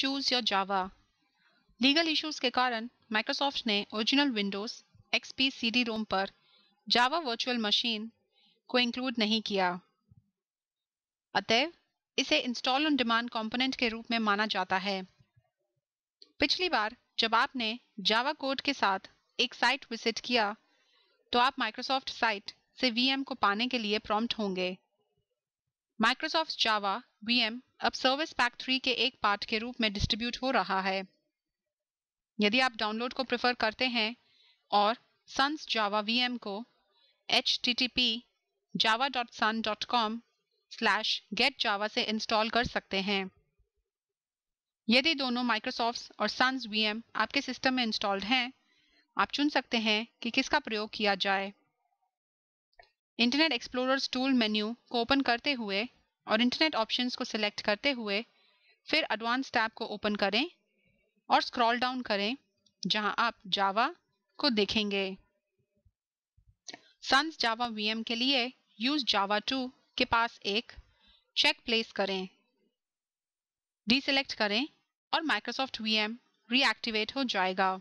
choose your Java. Legal issues के कारण Microsoft ने original Windows XP CD ROM पर जावा वर्चुअल मशीन को इंक्लूड नहीं किया अतएव इसे इंस्टॉल ऑन डिमांड कंपोनेंट के रूप में माना जाता है पिछली बार जब आपने जावा कोड के साथ एक साइट विजिट किया तो आप माइक्रोसॉफ्ट साइट से वीएम को पाने के लिए प्रॉम्प्ट होंगे माइक्रोसॉफ्ट जावा वी अब सर्विस पैक थ्री के एक पार्ट के रूप में डिस्ट्रीब्यूट हो रहा है यदि आप डाउनलोड को प्रेफर करते हैं और सन्स जावा वी को H T T P Java dot Sun dot com slash get Java से इंस्टॉल कर सकते हैं यदि दोनों माइक्रोसॉफ्ट और सन्स वी आपके सिस्टम में इंस्टॉल्ड हैं आप चुन सकते हैं कि किसका प्रयोग किया जाए इंटरनेट एक्सप्लोरर्स टूल मेन्यू को ओपन करते हुए और इंटरनेट ऑप्शंस को सिलेक्ट करते हुए फिर एडवांस टैब को ओपन करें और स्क्रॉल डाउन करें जहां आप जावा को देखेंगे सन्स जावा वीएम के लिए यूज जावा टू के पास एक चेक प्लेस करें डीसेलेक्ट करें और माइक्रोसॉफ्ट वीएम रीएक्टिवेट हो जाएगा